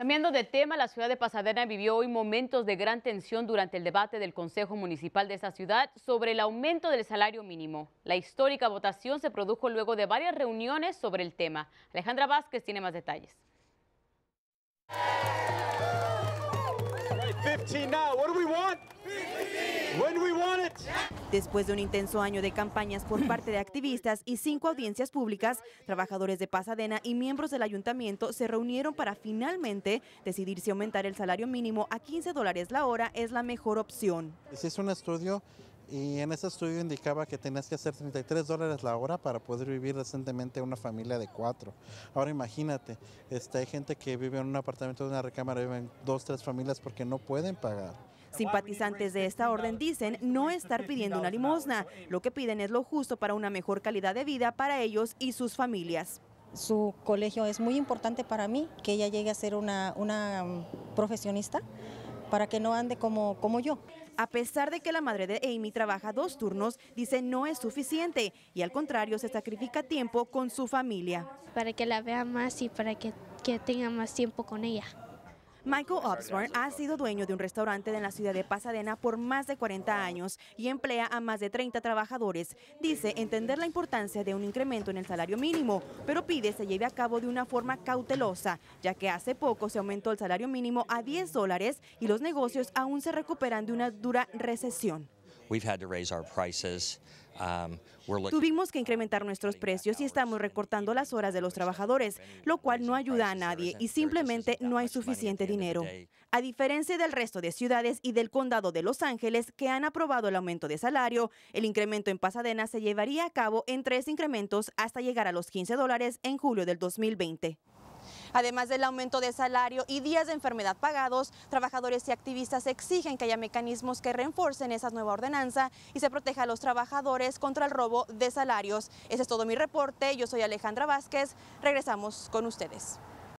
Cambiando de tema, la ciudad de Pasadena vivió hoy momentos de gran tensión durante el debate del Consejo Municipal de esa ciudad sobre el aumento del salario mínimo. La histórica votación se produjo luego de varias reuniones sobre el tema. Alejandra Vázquez tiene más detalles. Después de un intenso año de campañas por parte de activistas y cinco audiencias públicas, trabajadores de Pasadena y miembros del ayuntamiento se reunieron para finalmente decidir si aumentar el salario mínimo a 15 dólares la hora es la mejor opción. Se hizo un estudio y en ese estudio indicaba que tenías que hacer 33 dólares la hora para poder vivir decentemente una familia de cuatro. Ahora imagínate, este, hay gente que vive en un apartamento de una recámara, viven dos, tres familias porque no pueden pagar. Simpatizantes de esta orden dicen no estar pidiendo una limosna. Lo que piden es lo justo para una mejor calidad de vida para ellos y sus familias su colegio es muy importante para mí, que ella llegue a ser una, mm, profesionista para que no ande como, yo. A pesar de que la madre de Amy trabaja dos turnos, dice no es suficiente y al contrario se sacrifica tiempo con su familia. Para que la vea más y para que tenga más tiempo con ella. Michael Oxburn ha sido dueño de un restaurante en la ciudad de Pasadena por más de 40 años y emplea a más de 30 trabajadores. Dice entender la importancia de un incremento en el salario mínimo, pero pide se lleve a cabo de una forma cautelosa, ya que hace poco se aumentó el salario mínimo a 10 dólares y los negocios aún se recuperan de una dura recesión. Um, Tuvimos que incrementar nuestros precios y estamos recortando las horas de los trabajadores, lo cual no ayuda a nadie y simplemente no hay suficiente dinero. A diferencia del resto de ciudades y del condado de Los Ángeles que han aprobado el aumento de salario, el incremento en Pasadena se llevaría a cabo en tres incrementos hasta llegar a los 15 dólares en julio del 2020. Además del aumento de salario y días de enfermedad pagados, trabajadores y activistas exigen que haya mecanismos que reforcen esa nueva ordenanza y se proteja a los trabajadores contra el robo de salarios. Ese es todo mi reporte. Yo soy Alejandra Vázquez. Regresamos con ustedes.